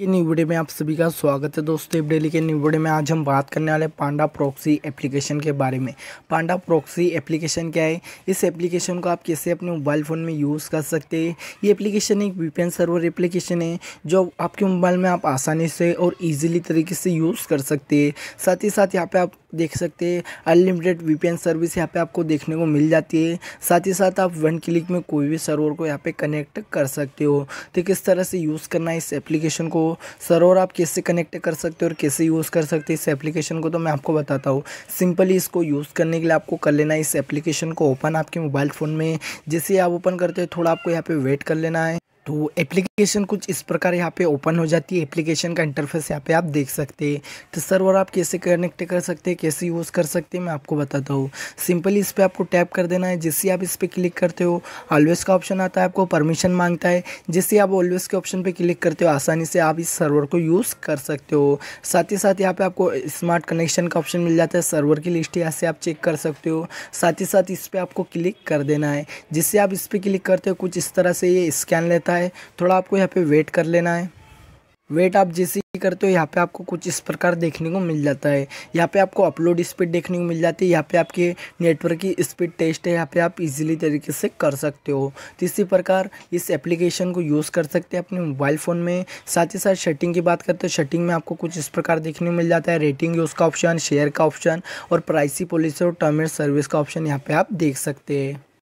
ये new video में आप सभी का स्वागत है दोस्तों डेली के न्यू वीडियो में आज हम बात करने वाले पांडा प्रोक्सी एप्लीकेशन के बारे में पांडा प्रोक्सी एप्लीकेशन क्या है इस एप्लीकेशन को आप कैसे अपने मोबाइल फ़ोन में यूज़ कर सकते हैं ये एप्लीकेशन एक वीपीएन सर्वर एप्लीकेशन है जो आपके मोबाइल में आप आसानी से और ईजिली तरीके से यूज़ कर सकते हैं साथ ही साथ यहाँ पर आप देख सकते हैं अनलिमिटेड वीपीएन सर्विस यहाँ पे आपको देखने को मिल जाती है साथ ही साथ आप वन क्लिक में कोई भी सर्वर को यहाँ पे कनेक्ट कर सकते हो तो किस तरह से यूज़ करना है इस एप्लीकेशन को सर्वर आप कैसे कनेक्ट कर सकते हो और कैसे यूज़ कर सकते हैं इस एप्लीकेशन को तो मैं आपको बताता हूँ सिंपली इसको यूज़ करने के लिए आपको कर लेना है इस एप्लीकेशन को ओपन आपके मोबाइल फ़ोन में जैसे आप ओपन करते हो थोड़ा आपको यहाँ पर वेट कर लेना है तो एप्लीकेशन कुछ इस प्रकार यहाँ पे ओपन हो जाती है एप्लीकेशन का इंटरफेस यहाँ पे आप देख सकते हैं तो सर्वर आप कैसे कनेक्ट कर सकते हैं कैसे यूज़ कर सकते हैं मैं आपको बताता हूँ सिंपली इस पर आपको टैप कर देना है जैसे आप इस पर क्लिक करते हो ऑलवेज का ऑप्शन आता है आपको परमिशन मांगता है जैसे आप ऑलवेज के ऑप्शन पर क्लिक करते हो आसानी से आप इस सर्वर को यूज़ कर सकते हो साथ ही साथ यहाँ पर आपको स्मार्ट कनेक्शन का ऑप्शन मिल जाता है सर्वर की लिस्ट यहाँ से आप चेक कर सकते हो साथ ही साथ इस पर आपको क्लिक कर देना है जिससे आप इस पर क्लिक करते हो कुछ इस तरह से ये स्कैन लेता है है थोड़ा आपको यहाँ पे वेट कर लेना है वेट आप जैसे ही करते हो यहाँ पे आपको कुछ इस प्रकार देखने को मिल जाता है यहाँ पे आपको अपलोड स्पीड देखने को मिल जाती है यहाँ पे आपके नेटवर्क की स्पीड टेस्ट है यहाँ पे आप इजीली तरीके से कर सकते हो तो इसी प्रकार इस एप्लीकेशन को यूज़ कर सकते हैं अपने मोबाइल फ़ोन में साथ ही साथ शटिंग की बात करते हो शटिंग में आपको कुछ इस प्रकार देखने को मिल जाता है रेटिंग यूज़ का ऑप्शन शेयर का ऑप्शन और प्राइसी पॉलिसी और टर्म एंड सर्विस का ऑप्शन यहाँ पर आप देख सकते हैं